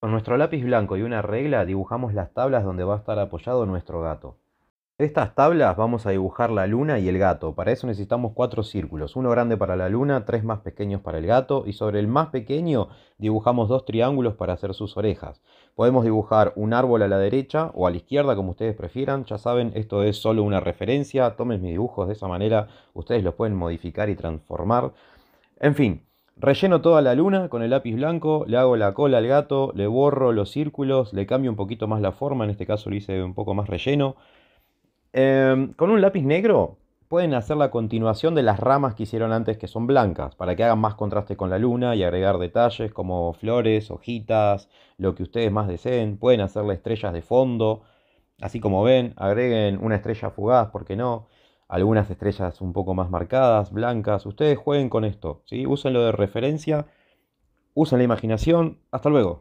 Con nuestro lápiz blanco y una regla dibujamos las tablas donde va a estar apoyado nuestro gato. estas tablas vamos a dibujar la luna y el gato. Para eso necesitamos cuatro círculos, uno grande para la luna, tres más pequeños para el gato y sobre el más pequeño dibujamos dos triángulos para hacer sus orejas. Podemos dibujar un árbol a la derecha o a la izquierda como ustedes prefieran. Ya saben, esto es solo una referencia. Tomen mis dibujos de esa manera, ustedes los pueden modificar y transformar. En fin, Relleno toda la luna con el lápiz blanco, le hago la cola al gato, le borro los círculos, le cambio un poquito más la forma, en este caso lo hice un poco más relleno. Em, con un lápiz negro pueden hacer la continuación de las ramas que hicieron antes que son blancas, para que hagan más contraste con la luna y agregar detalles como flores, hojitas, lo que ustedes más deseen. Pueden hacerle estrellas de fondo, así como ven, agreguen una estrella fugaz, ¿por qué no? algunas estrellas un poco más marcadas, blancas. Ustedes jueguen con esto, ¿sí? úsenlo de referencia, usen la imaginación. Hasta luego.